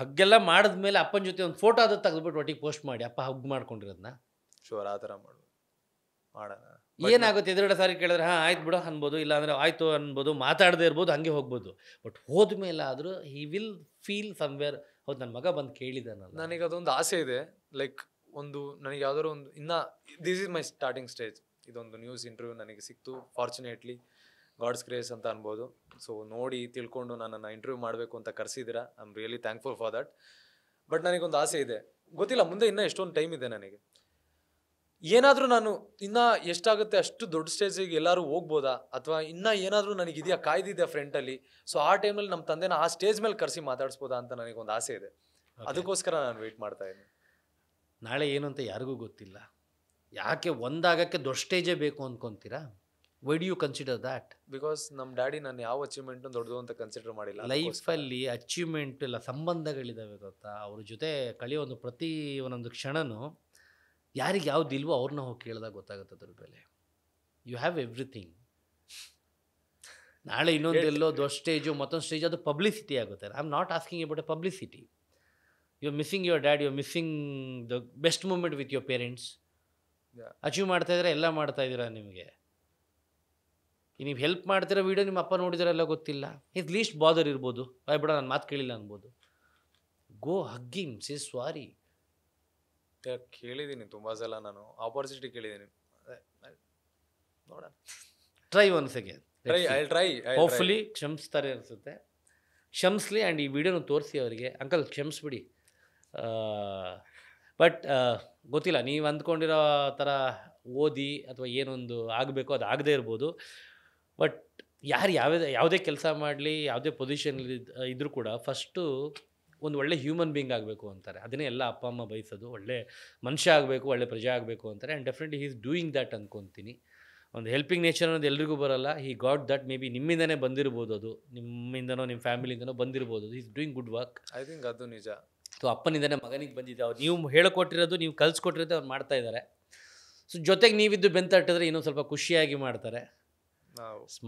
ಹಗ್ಗೆಲ್ಲ ಮಾಡಿದ್ಮೇಲೆ ಅಪ್ಪನ ಜೊತೆ ಒಂದು ಫೋಟೋ ಅದ ತೆಗೆದ್ಬಿಟ್ಟು ಒಟ್ಟಿಗೆ ಪೋಸ್ಟ್ ಮಾಡಿ ಅಪ್ಪ ಹಗ್ ಮಾಡ್ಕೊಂಡಿರೋದನ್ನ ಶೋರ್ ಆ ಥರ ಮಾಡು ಮಾಡೋಣ ಏನಾಗುತ್ತೆ ಎದುರುಗಡೆ ಸಾರಿ ಕೇಳಿದ್ರೆ ಹಾಂ ಆಯ್ತು ಬಿಡೋ ಅನ್ಬೋದು ಅಂದ್ರೆ ಆಯ್ತು ಅನ್ಬೋದು ಮಾತಾಡದೇ ಇರ್ಬೋದು ಹಂಗೆ ಹೋಗ್ಬೋದು ಬಟ್ ಹೋದ್ಮೇಲೆ ಆದರೂ ಹಿ ವಿಲ್ ಫೀಲ್ ಸಮ್ವೇರ್ ಹೌದು ನನ್ನ ಮಗ ಬಂದು ಕೇಳಿದಾನಲ್ಲ ನನಗೆ ಅದೊಂದು ಆಸೆ ಇದೆ ಲೈಕ್ ಒಂದು ನನಗೆ ಯಾವ್ದಾದ್ರು ಒಂದು ಇನ್ನ this is my starting stage ಇದೊಂದು ನ್ಯೂಸ್ ಇಂಟರ್ವ್ಯೂ ನನಗೆ ಸಿಕ್ತು ಫಾರ್ಚುನೇಟ್ಲಿ ಗಾಡ್ಸ್ ಕ್ರೇಸ್ ಅಂತ ಅನ್ಬೋದು ಸೊ ನೋಡಿ ತಿಳ್ಕೊಂಡು ನನ್ನನ್ನು ಇಂಟರ್ವ್ಯೂ ಮಾಡಬೇಕು ಅಂತ ಕರೆಸಿದ್ದೀರಾ I am really thankful for that but ನನಗೊಂದು ಆಸೆ ಇದೆ ಗೊತ್ತಿಲ್ಲ ಮುಂದೆ ಇನ್ನೂ ಎಷ್ಟೊಂದು ಟೈಮ್ ಇದೆ ನನಗೆ ಏನಾದರೂ ನಾನು ಇನ್ನೂ ಎಷ್ಟಾಗುತ್ತೆ ಅಷ್ಟು ದೊಡ್ಡ ಸ್ಟೇಜಿಗೆ ಎಲ್ಲರೂ ಹೋಗ್ಬೋದಾ ಅಥವಾ ಇನ್ನೂ ಏನಾದರೂ ನನಗಿದೆಯಾ ಕಾಯ್ದಿದೆ ಫ್ರೆಂಟಲ್ಲಿ ಸೊ ಆ ಟೈಮಲ್ಲಿ ನಮ್ಮ ತಂದೆನ ಆ ಸ್ಟೇಜ್ ಮೇಲೆ ಕರೆಸಿ ಮಾತಾಡಿಸ್ಬೋದಾ ಅಂತ ನನಗೊಂದು ಆಸೆ ಇದೆ ಅದಕ್ಕೋಸ್ಕರ ನಾನು ವೆಯ್ಟ್ ಮಾಡ್ತಾ ಇದ್ದೀನಿ ನಾಳೆ ಏನು ಅಂತ ಯಾರಿಗೂ ಗೊತ್ತಿಲ್ಲ ಯಾಕೆ ಒಂದಾಗಕ್ಕೆ ದೊಡ್ಡ ಬೇಕು ಅಂದ್ಕೊಂತೀರಾ why do you consider that because ನಮ್ಮ ಡ್ಯಾಡಿ ನಾನು ಯಾವ ಅಚೀವ್ಮೆಂಟ್ ದೊಡ್ಡದು ಅಂತ ಕನ್ಸಿಡರ್ ಮಾಡಿಲ್ಲ ಲೈಫಲ್ಲಿ ಅಚೀವ್ಮೆಂಟ್ ಇಲ್ಲ ಸಂಬಂಧಗಳಿದಾವೆ ಗೊತ್ತಾ ಅವ್ರ ಜೊತೆ ಕಳೆಯೋ ಒಂದು ಪ್ರತಿ ಒಂದೊಂದು ಕ್ಷಣನೂ ಯಾರಿಗೆ ಇಲ್ವೋ ಅವ್ರನ್ನ ಹೋಗಿ ಕೇಳಿದಾಗ ಗೊತ್ತಾಗುತ್ತೆ ಅದ್ರ ಬೆಲೆ ಯು ಹ್ಯಾವ್ ಎವ್ರಿಥಿಂಗ್ ನಾಳೆ ಇನ್ನೊಂದು ಎಲ್ಲೋ ದೊಡ್ಡ ಸ್ಟೇಜು ಮತ್ತೊಂದು ಸ್ಟೇಜ್ ಅದು ಪಬ್ಲಿಸಿಟಿ ಆಗುತ್ತೆ I am not asking about a publicity you are missing your dad you are missing the best moment with your parents achieve ಮಾಡ್ತಾ ಇದ್ರೆ ಎಲ್ಲ ಮಾಡ್ತಾ ಇದ್ದೀರಾ ನಿಮಗೆ ನೀವು ಹೆಲ್ಪ್ ಮಾಡ್ತಿರೋ ವೀಡಿಯೋ ನಿಮ್ಮ ಅಪ್ಪ ನೋಡಿದಿರಲ್ಲ ಗೊತ್ತಿಲ್ಲ ಇಟ್ ಲೀಸ್ಟ್ ಬಾದರ್ ಇರ್ಬೋದು ಬಾಯ್ ಬಿಡ ನಾನು ಮಾತು ಕೇಳಿಲ್ಲ ಅನ್ಬೋದು ಗೋ ಹಗ್ಗಿಮ್ ಸೇ ಸ್ವಾರಿ ಕೇಳಿದ್ದೀನಿ ತುಂಬ ಸಲ ನಾನು ಆಪರ್ಚುನಿಟಿ ಕೇಳಿದ್ದೀನಿ ನೋಡೋಣ try once again try I try hopefully ಕ್ಷಮಿಸ್ತಾರೆ ಅನಿಸುತ್ತೆ ಕ್ಷಮಿಸ್ಲಿ ಆ್ಯಂಡ್ ಈ ವಿಡಿಯೋನ ತೋರಿಸಿ ಅವರಿಗೆ ಅಂಕಲ್ ಕ್ಷಮಿಸ್ಬಿಡಿ ಬಟ್ ಗೊತ್ತಿಲ್ಲ ನೀವು ಅಂದ್ಕೊಂಡಿರೋ ಥರ ಓದಿ ಅಥವಾ ಏನೊಂದು ಆಗಬೇಕು ಅದು ಆಗದೇ ಇರ್ಬೋದು ಬಟ್ ಯಾರು ಯಾವುದೇ ಯಾವುದೇ ಕೆಲಸ ಮಾಡಲಿ ಯಾವುದೇ ಪೊಸಿಷನ್ ಇದ್ದರೂ ಕೂಡ ಫಸ್ಟು ಒಂದು ಒಳ್ಳೆ ಹ್ಯೂಮನ್ ಬೀಯಿಂಗ್ ಆಗಬೇಕು ಅಂತಾರೆ ಅದನ್ನೇ ಎಲ್ಲ ಅಪ್ಪ ಅಮ್ಮ ಬಯಸೋದು ಒಳ್ಳೆ ಮನುಷ್ಯ ಆಗಬೇಕು ಒಳ್ಳೆ ಪ್ರಜೆ ಆಗಬೇಕು ಅಂತಾರೆ and definitely is doing that ಅಂದ್ಕೊತೀನಿ ಒಂದು ಹೆಲ್ಪಿಂಗ್ ನೇಚರ್ ಅನ್ನೋದು ಎಲ್ರಿಗೂ ಬರಲ್ಲ he got that may be ನಿಮ್ಮಿಂದನೇ ಬಂದಿರ್ಬೋದು ಅದು ನಿಮ್ಮಿಂದನೋ ನಿಮ್ಮ ಫ್ಯಾಮಿಲಿಯಿಂದನೋ ಬಂದಿರ್ಬೋದು is doing good work I think ಅದು ನಿಜ ಸೊ ಅಪ್ಪನಿಂದನೇ ಮಗನಿಗೆ ಬಂದಿದೆ ಅವ್ರು ನೀವು ಹೇಳಿಕೊಟ್ಟಿರೋದು ನೀವು ಕಲಿಸ್ಕೊಟ್ಟಿರೋದು ಅವ್ರು ಮಾಡ್ತಾ ಇದ್ದಾರೆ ಸೊ ಜೊತೆಗೆ ನೀವಿದ್ದು ಬೆಂತಟ್ಟಿದ್ರೆ ಇನ್ನೊಂದು ಸ್ವಲ್ಪ ಖುಷಿಯಾಗಿ ಮಾಡ್ತಾರೆ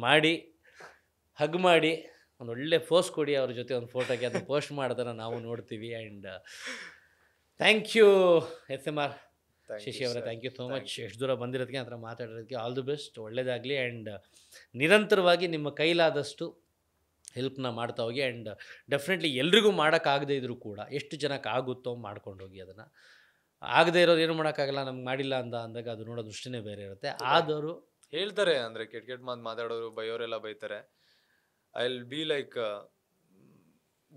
ಮಾಡಿ ಹಗ್ ಮಾಡಿ ಒಂದು ಒಳ್ಳೆ ಫೋಸ್ ಕೊಡಿ ಅವ್ರ ಜೊತೆ ಒಂದು ಫೋಟೋಗೆ ಅದನ್ನು ಪೋಸ್ಟ್ ಮಾಡ್ತಾರೆ ನಾವು ನೋಡ್ತೀವಿ and thank you S M R Shashi ಅವರ ಥ್ಯಾಂಕ್ ಯು ಸೋ ಮಚ್ ಎಷ್ಟು ದೂರ ಬಂದಿರೋದಕ್ಕೆ ಆ ಥರ ಮಾತಾಡಿರೋದಕ್ಕೆ ಆಲ್ ದಿ ಬೆಸ್ಟ್ ಒಳ್ಳೇದಾಗಲಿ ಆ್ಯಂಡ್ ನಿರಂತರವಾಗಿ ನಿಮ್ಮ ಕೈಲಾದಷ್ಟು ಹೆಲ್ಪ್ನ ಮಾಡ್ತಾ ಹೋಗಿ ಆ್ಯಂಡ್ ಡೆಫಿನೆಟ್ಲಿ ಎಲ್ರಿಗೂ ಮಾಡೋಕ್ಕಾಗದೇ ಇದ್ರು ಕೂಡ ಎಷ್ಟು ಜನಕ್ಕೆ ಆಗುತ್ತೋ ಮಾಡ್ಕೊಂಡು ಹೋಗಿ ಅದನ್ನು ಆಗದೆ ಇರೋದು ಏನು ಮಾಡೋಕ್ಕಾಗಲ್ಲ ನಮ್ಗೆ ಮಾಡಿಲ್ಲ ಅಂತ ಅಂದಾಗ ಅದು ನೋಡೋ ದೃಷ್ಟಿನೇ ಬೇರೆ ಇರುತ್ತೆ ಆದವರು ಹೇಳ್ತಾರೆ ಅಂದರೆ ಕೆಟ್ಟ ಕೆಟ್ಟ ಮಾತು ಮಾತಾಡೋರು ಬೈಯೋರೆಲ್ಲ ಬೈತಾರೆ ಐ ವಿಲ್ ಬಿ ಲೈಕ್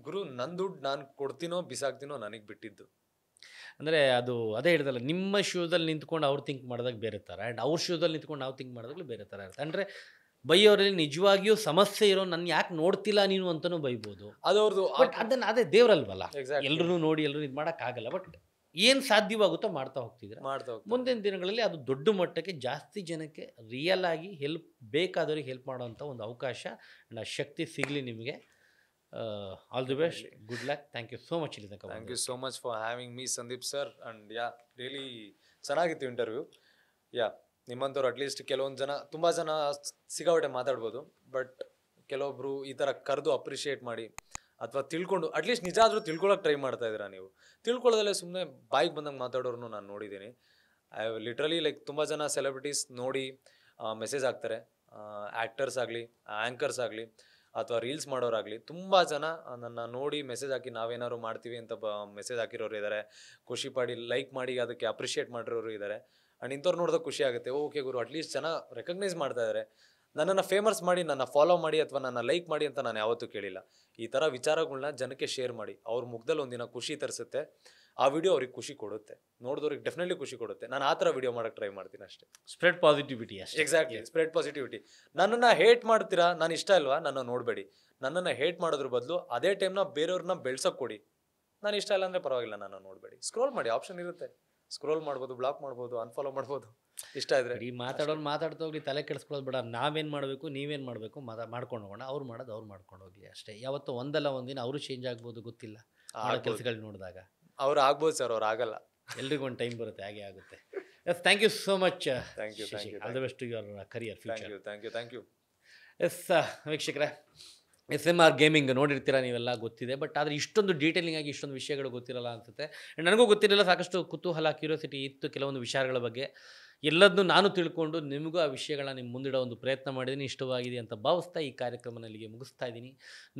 ಗುರು ನನ್ನ ದುಡ್ಡು ನಾನು ಕೊಡ್ತೀನೋ ಬಿಸಾಕ್ತೀನೋ ನನಗೆ ಬಿಟ್ಟಿದ್ದು ಅಂದರೆ ಅದು ಅದೇ ಹೇಳಿದಲ್ಲ ನಿಮ್ಮ ಶೂದಲ್ಲಿ ನಿಂತ್ಕೊಂಡು ಅವ್ರು ಥಿಂಕ್ ಮಾಡಿದಾಗ ಬೇರೆ ಥರ ಆ್ಯಂಡ್ ಅವ್ರ ಶೂದಲ್ಲಿ ನಿಂತ್ಕೊಂಡು ನಾವು ಥಿಂಕ್ ಮಾಡಿದಾಗಲೂ ಬೇರೆ ಥರ ಇರುತ್ತೆ ಅಂದರೆ ಬೈಯೋರಲ್ಲಿ ನಿಜವಾಗಿಯೂ ಸಮಸ್ಯೆ ಇರೋ ನನ್ನ ಯಾಕೆ ನೋಡ್ತಿಲ್ಲ ನೀನು ಅಂತಲೂ ಬೈಬೋದು ಅದು ಅವ್ರದ್ದು ಬಟ್ ಅದನ್ನು ಅದೇ ದೇವರಲ್ವಲ್ಲ ಎಲ್ಲರೂ ನೋಡಿ ಎಲ್ಲರೂ ಇದು ಮಾಡೋಕ್ಕಾಗಲ್ಲ ಬಟ್ ಏನು ಸಾಧ್ಯವಾಗುತ್ತೋ ಮಾಡ್ತಾ ಹೋಗ್ತಿದ್ರೆ ಮಾಡ್ತಾ ಮುಂದಿನ ದಿನಗಳಲ್ಲಿ ಅದು ದೊಡ್ಡ ಮಟ್ಟಕ್ಕೆ ಜಾಸ್ತಿ ಜನಕ್ಕೆ ರಿಯಲ್ ಆಗಿ ಹೆಲ್ಪ್ ಬೇಕಾದವ್ರಿಗೆ ಹೆಲ್ಪ್ ಮಾಡೋವಂಥ ಒಂದು ಅವಕಾಶ ಆ್ಯಂಡ್ ಆ ಶಕ್ತಿ ಸಿಗಲಿ ನಿಮಗೆ all the best good luck thank you so much ಇಲ್ಲಿ ತನಕ thank you so much for having me Sandeep sir and ya really ಚೆನ್ನಾಗಿತ್ತು ಇಂಟರ್ವ್ಯೂ ಯಾ ನಿಮ್ಮಂಥವ್ರು ಅಟ್ಲೀಸ್ಟ್ ಕೆಲವೊಂದು ಜನ ತುಂಬ ಜನ ಸಿಗಾವಟೆ ಮಾತಾಡ್ಬೋದು ಬಟ್ ಕೆಲವೊಬ್ರು ಈ ಥರ ಕರೆದು ಅಪ್ರಿಷಿಯೇಟ್ ಮಾಡಿ ಅಥವಾ ತಿಳ್ಕೊಂಡು ಅಟ್ಲೀಸ್ಟ್ ನಿಜ ಆದರೂ ತಿಳ್ಕೊಳ್ಳೋಕೆ ಟ್ರೈ ಮಾಡ್ತಾ ಇದ್ದೀರಾ ನೀವು ತಿಳ್ಕೊಳ್ಳೋದಲ್ಲೇ ಸುಮ್ಮನೆ ಬಾಯಿಗೆ ಬಂದಂಗೆ ಮಾತಾಡೋರು ನಾನು ನೋಡಿದ್ದೀನಿ ಐ ಲಿಟ್ರಲಿ ಲೈಕ್ ತುಂಬ ಜನ ಸೆಲೆಬ್ರಿಟೀಸ್ ನೋಡಿ ಮೆಸೇಜ್ ಹಾಕ್ತಾರೆ ಆ್ಯಕ್ಟರ್ಸ್ ಆಗಲಿ ಆ್ಯಂಕರ್ಸ್ ಆಗಲಿ ಅಥವಾ ರೀಲ್ಸ್ ಮಾಡೋರಾಗಲಿ ತುಂಬ ಜನ ನನ್ನ ನೋಡಿ ಮೆಸೇಜ್ ಹಾಕಿ ನಾವೇನಾದ್ರು ಮಾಡ್ತೀವಿ ಅಂತ ಬ ಮೆಸೇಜ್ ಹಾಕಿರೋರು ಇದ್ದಾರೆ ಖುಷಿ ಪಡಿ ಲೈಕ್ ಮಾಡಿ ಅದಕ್ಕೆ ಅಪ್ರಿಷಿಯೇಟ್ ಮಾಡಿರೋರು ಇದ್ದಾರೆ ಆ್ಯಂಡ್ ಇಂಥವ್ರು ನೋಡಿದಾಗ ಖುಷಿ ಆಗುತ್ತೆ ಓಕೆ ಗುರು ಅಟ್ಲೀಸ್ಟ್ ಜನ ರೆಕಗ್ನೈಸ್ ಮಾಡ್ತಾ ಇದ್ದಾರೆ ನನ್ನನ್ನು ಫೇಮಸ್ ಮಾಡಿ ನನ್ನ ಫಾಲೋ ಮಾಡಿ ಅಥವಾ ನನ್ನ ಲೈಕ್ ಮಾಡಿ ಅಂತ ನಾನು ಯಾವತ್ತೂ ಕೇಳಿಲ್ಲ ಈ ಥರ ವಿಚಾರಗಳನ್ನ ಜನಕ್ಕೆ ಶೇರ್ ಮಾಡಿ ಅವ್ರ ಮುಖದಲ್ಲಿ ಒಂದಿನ ಖುಷಿ ತರಿಸುತ್ತೆ ಆ ವಿಡಿಯೋ ಅವ್ರಿಗೆ ಖುಷಿ ಕೊಡುತ್ತೆ ನೋಡಿದವ್ರಿಗೆ ಡೆಫಿನೆಟ್ಲಿ ಖುಷಿ ಕೊಡುತ್ತೆ ನಾನು ಆ ಥರ ವಿಡಿಯೋ ಮಾಡೋಕ್ಕೆ ಟ್ರೈ ಮಾಡ್ತೀನಿ ಅಷ್ಟೇ ಸ್ಪ್ರೆಡ್ ಪಾಸಿಟಿವಿಟಿ ಅಷ್ಟೇ ಎಕ್ಸಾಕ್ಟ್ಲಿ ಸ್ಪ್ರೆಡ್ ಪಾಸಿಟಿವಿಟಿ ನನ್ನನ್ನು ಹೇಟ್ ಮಾಡ್ತೀರಾ ನಾನು ಇಷ್ಟ ಅಲ್ವಾ ನನ್ನ ನೋಡಬೇಡಿ ನನ್ನನ್ನು ಹೇಟ್ ಮಾಡೋದ್ರ ಬದಲು ಅದೇ ಟೈಮ್ನ ಬೇರೆಯವ್ರನ್ನ ಬೆಳ್ಸೋಕೆ ಕೊಡಿ ನಾನು ಇಷ್ಟ ಇಲ್ಲ ಅಂದರೆ ಪರವಾಗಿಲ್ಲ ನಾನು ನೋಡಬೇಡಿ ಸ್ಕ್ರೋಲ್ ಮಾಡಿ ಆಪ್ಷನ್ ಇರುತ್ತೆ ಸ್ಕ್ರೋಲ್ ಮಾಡ್ಬೋದು ಬ್ಲಾಕ್ ಮಾಡ್ಬೋದು ಅನ್ಫಾಲೋ ಮಾಡ್ಬೋದು ಇಷ್ಟ ಇದ್ರೆ ಈ ಮಾತಾಡೋರು ಮಾತಾಡ್ತಾ ಹೋಗ್ಲಿ ತಲೆ ಕೆಡಿಸ್ಕೊಳ್ಳೋದು ಬೇಡ ನಾವೇನು ಮಾಡಬೇಕು ನೀವೇನು ಮಾಡಬೇಕು ಮಾತಾ ಮಾಡ್ಕೊಂಡು ಹೋಗೋಣ ಅವ್ರು ಮಾಡೋದು ಅವ್ರು ಮಾಡ್ಕೊಂಡು ಹೋಗ್ಲಿ ಅಷ್ಟೇ ಯಾವತ್ತೋ ಒಂದಲ್ಲ ಒಂದಿನ ಅವರು ಚೇಂಜ್ ಆಗ್ಬೋದು ಗೊತ್ತಿಲ್ಲ ಆ ಕೆಲಸಗಳು ನೋಡಿದಾಗ ಅವ್ರು ಆಗ್ಬೋದು ಸರ್ ಅವ್ರು ಆಗಲ್ಲ ಎಲ್ರಿಗೂ ಒಂದು ಟೈಮ್ ಬರುತ್ತೆ ಹಾಗೆ ಆಗುತ್ತೆ yes thank you so much thank you all the best to your career thank you thank you thank you yes ವೀಕ್ಷಕರೇ ಎಸ್ ಎಮ್ ಆರ್ ಗೇಮಿಂಗ್ ನೋಡಿರ್ತೀರ ನೀವೆಲ್ಲ ಗೊತ್ತಿದೆ ಬಟ್ ಆದರೆ ಇಷ್ಟೊಂದು ಡೀಟೇಲಿಂಗ್ ಆಗಿ ಇಷ್ಟೊಂದು ವಿಷಯಗಳು ಗೊತ್ತಿರಲ್ಲ ಅನ್ಸುತ್ತೆ ನನಗೂ ಗೊತ್ತಿರಲಿಲ್ಲ ಸಾಕಷ್ಟು ಕುತೂಹಲ ಕ್ಯೂರಿಯಾಸಿಟಿ ಇತ್ತು ಕೆಲವೊಂದು ವಿಚಾರಗಳ ಬಗ್ಗೆ ಎಲ್ಲದನ್ನು ನಾನು ತಿಳ್ಕೊಂಡು ನಿಮಗೂ ಆ ವಿಷಯಗಳನ್ನ ನಿಮ್ಮ ಮುಂದಿಡೋ ಒಂದು ಪ್ರಯತ್ನ ಮಾಡಿದ್ದೀನಿ ಇಷ್ಟವಾಗಿದೆ ಅಂತ ಭಾವಿಸ್ತಾ ಈ ಕಾರ್ಯಕ್ರಮನಲ್ಲಿಗೆ ಮುಗಿಸ್ತಾ ಇದ್ದೀನಿ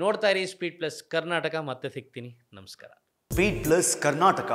ನೋಡ್ತಾ ಇರಿ ಸ್ಪೀಡ್ ಪ್ಲಸ್ ಕರ್ನಾಟಕ ಮತ್ತೆ ಸಿಗ್ತೀನಿ ನಮಸ್ಕಾರ ಸ್ಪೀಡ್ ಪ್ಲಸ್ ಕರ್ನಾಟಕ